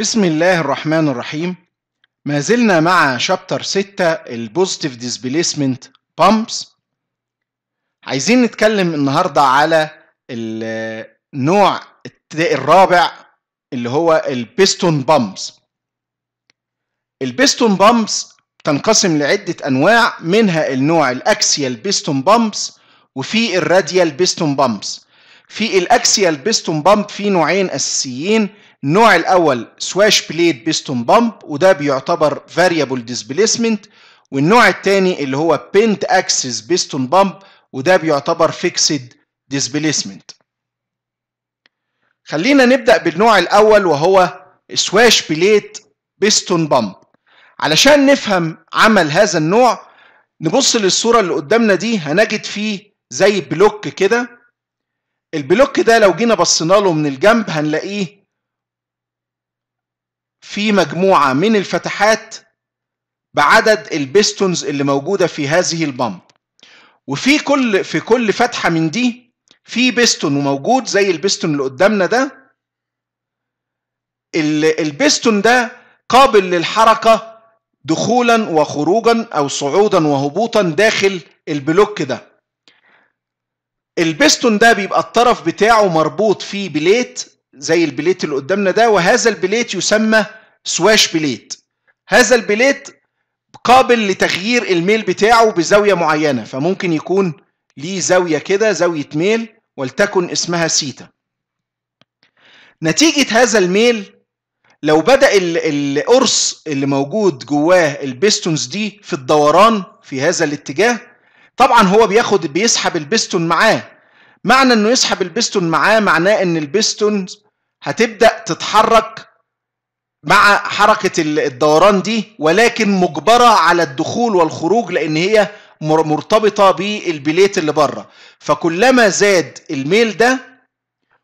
بسم الله الرحمن الرحيم ما زلنا مع شابتر 6 البوزيتيف ديسبيسمنت بامبس عايزين نتكلم النهارده على النوع الرابع اللي هو البيستون بامبس البيستون بامبس تنقسم لعدة أنواع منها النوع الأكسيال بيستون بامبس وفي الراديال بيستون بامبس في الاكسيال بيستون بامب في نوعين اساسيين النوع الاول سواش بليد بيستون بامب وده بيعتبر فاريبل ديسبيسمنت والنوع الثاني اللي هو بنت اكسس بيستون بامب وده بيعتبر فيكسد ديسبيسمنت خلينا نبدا بالنوع الاول وهو سواش بليت بيستون بامب علشان نفهم عمل هذا النوع نبص للصوره اللي قدامنا دي هنجد فيه زي بلوك كده البلوك ده لو جينا بصينا له من الجنب هنلاقيه في مجموعة من الفتحات بعدد البيستونز اللي موجودة في هذه البامب وفي كل في كل فتحة من دي في بيستون وموجود زي البيستون اللي قدامنا ده البيستون ده قابل للحركة دخولا وخروجا أو صعودا وهبوطا داخل البلوك ده البستون ده بيبقى الطرف بتاعه مربوط فيه بليت زي البليت اللي قدامنا ده وهذا البليت يسمى سواش بليت هذا البليت قابل لتغيير الميل بتاعه بزاوية معينة فممكن يكون ليه زاوية كده زاوية ميل ولتكن اسمها سيتا نتيجة هذا الميل لو بدأ القرص اللي موجود جواه البيستونز دي في الدوران في هذا الاتجاه طبعا هو بياخد بيسحب البستون معاه معنى انه يسحب البستون معاه معناه ان البستون هتبدا تتحرك مع حركه الدوران دي ولكن مجبره على الدخول والخروج لان هي مرتبطه بالبليت اللي بره فكلما زاد الميل ده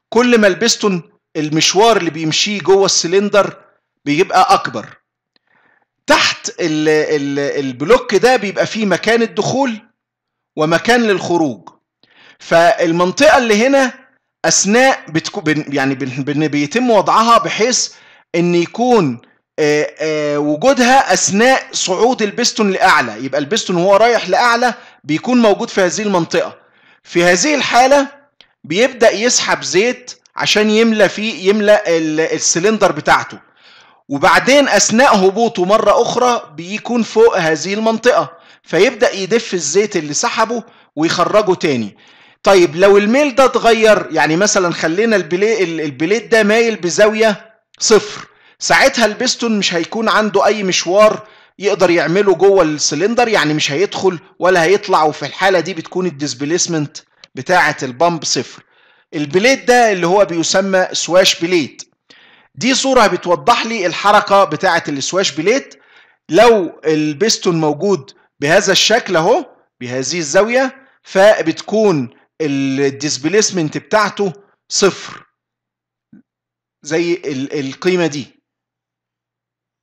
كل ما البستون المشوار اللي بيمشيه جوه السلندر بيبقى اكبر تحت البلوك ده بيبقى فيه مكان الدخول ومكان للخروج فالمنطقة اللي هنا أثناء بتكو يعني بيتم وضعها بحيث إن يكون آآ آآ وجودها أثناء صعود البستون لأعلى يبقى البستون وهو رايح لأعلى بيكون موجود في هذه المنطقة في هذه الحالة بيبدأ يسحب زيت عشان يملى فيه يملى السلندر بتاعته وبعدين اثناء هبوطه مره اخرى بيكون فوق هذه المنطقه فيبدا يدف الزيت اللي سحبه ويخرجه تاني طيب لو الميل ده اتغير يعني مثلا خلينا البليد ده مايل بزاويه صفر ساعتها البستون مش هيكون عنده اي مشوار يقدر يعمله جوه السلندر يعني مش هيدخل ولا هيطلع وفي الحاله دي بتكون الديسبليسمنت بتاعه البامب صفر البليد ده اللي هو بيسمى سواش بليد دي صوره بتوضح لي الحركه بتاعه السواش بليد لو البستون موجود بهذا الشكل اهو بهذه الزاويه فبتكون الديسبيسمنت بتاعته صفر زي القيمه دي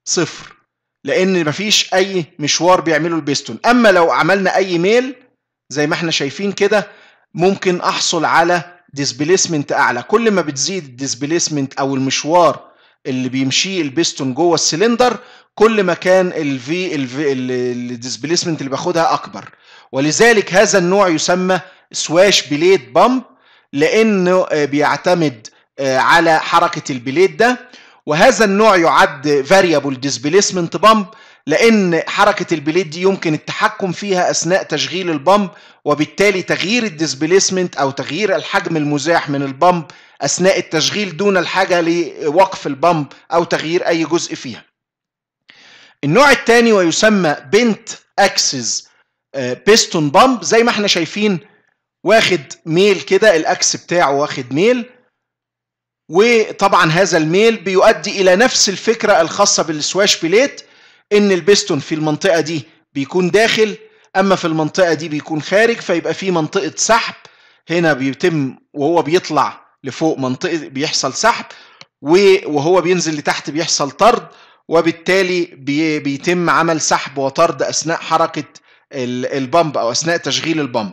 صفر لان مفيش اي مشوار بيعمله البيستون اما لو عملنا اي ميل زي ما احنا شايفين كده ممكن احصل على ديسبيسمنت اعلى كل ما بتزيد الديسبيسمنت او المشوار اللي بيمشيه البيستون جوه السلندر كل ما كان الفي الديسبليسمنت اللي باخدها اكبر ولذلك هذا النوع يسمى سواش بليد بامب لانه بيعتمد آه، على حركه البليد ده وهذا النوع يعد فاريبل ديسبليسمنت بامب لان حركه البليد دي يمكن التحكم فيها اثناء تشغيل البامب وبالتالي تغيير الديسبليسمنت او تغيير الحجم المزاح من البامب اثناء التشغيل دون الحاجه لوقف البامب او تغيير اي جزء فيها النوع الثاني ويسمى بنت اكسس آه، بيستون بامب زي ما احنا شايفين واخد ميل كده الاكس بتاعه واخد ميل وطبعا هذا الميل بيؤدي الى نفس الفكره الخاصه بالسواش بليت ان البيستون في المنطقه دي بيكون داخل اما في المنطقه دي بيكون خارج فيبقى في منطقه سحب هنا بيتم وهو بيطلع لفوق منطقه بيحصل سحب وهو بينزل لتحت بيحصل طرد وبالتالي بيتم عمل سحب وطرد اثناء حركه البامب او اثناء تشغيل البامب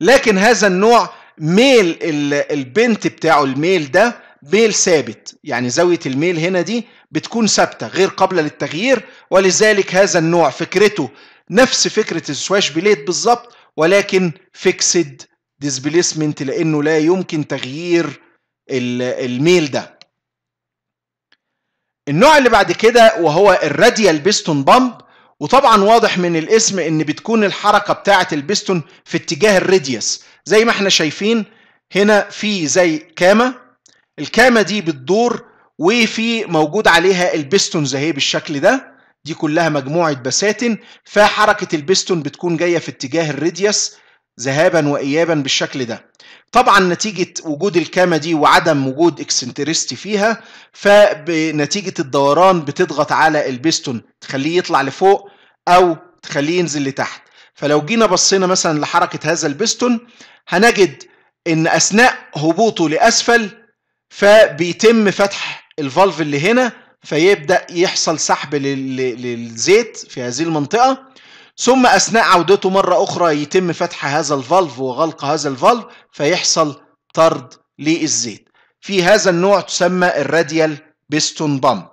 لكن هذا النوع ميل البنت بتاعه الميل ده ميل ثابت يعني زاويه الميل هنا دي بتكون ثابته غير قابله للتغيير ولذلك هذا النوع فكرته نفس فكره السواش بليد بالظبط ولكن فيكسد ديسبليسمنت لانه لا يمكن تغيير الميل ده النوع اللي بعد كده وهو الراديال بيستون بامب وطبعا واضح من الاسم ان بتكون الحركه بتاعه البيستون في اتجاه الريديوس زي ما احنا شايفين هنا في زي كامه الكامه دي بتدور وفي موجود عليها البيستون زي بالشكل ده دي كلها مجموعه بساتن فحركه البيستون بتكون جايه في اتجاه الريديوس ذهابا وايابا بالشكل ده طبعا نتيجه وجود الكامه دي وعدم وجود اكسنتريستي فيها فنتيجه الدوران بتضغط على البيستون تخليه يطلع لفوق او تخليه ينزل لتحت فلو جينا بصينا مثلا لحركه هذا البيستون هنجد ان اثناء هبوطه لاسفل فبيتم فتح الفالف اللي هنا فيبدا يحصل سحب للزيت في هذه المنطقه ثم أثناء عودته مرة أخرى يتم فتح هذا الفالف وغلق هذا الفالف فيحصل طرد للزيت في هذا النوع تسمى الراديال بيستون بامب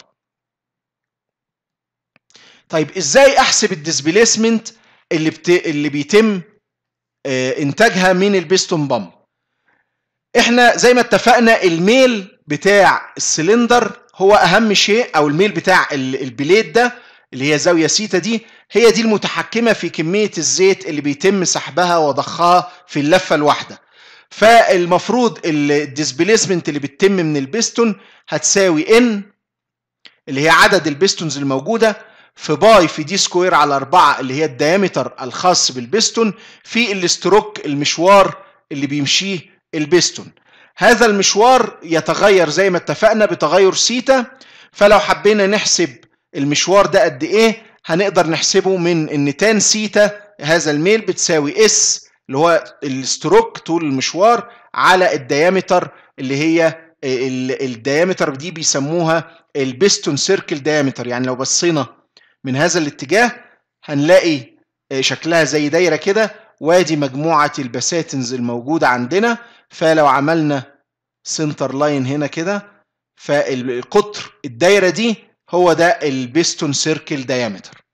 طيب ازاي احسب الديسبيسمنت اللي بت... اللي بيتم آه، انتاجها من البيستون بامب احنا زي ما اتفقنا الميل بتاع السلندر هو اهم شيء او الميل بتاع البليد ده اللي هي زاوية سيتا دي هي دي المتحكمة في كمية الزيت اللي بيتم سحبها وضخها في اللفة الواحدة فالمفروض الديسبليسمنت اللي بتتم من البستون هتساوي ان اللي هي عدد البستونز الموجودة في باي في دي سكوير على 4 اللي هي الديامتر الخاص بالبستون في الاستروك المشوار اللي بيمشيه البستون هذا المشوار يتغير زي ما اتفقنا بتغير سيتا فلو حبينا نحسب المشوار ده قد ايه هنقدر نحسبه من ان تان سيتا هذا الميل بتساوي اس اللي هو الستروك طول المشوار على الديامتر اللي هي الديامتر دي بيسموها البيستون سيركل ديامتر يعني لو بصينا من هذا الاتجاه هنلاقي شكلها زي دايرة كده وادي مجموعة البساتنز الموجودة عندنا فلو عملنا سنتر لاين هنا كده فالقطر الدايرة دي هو ده البيستون سيركل دايمتر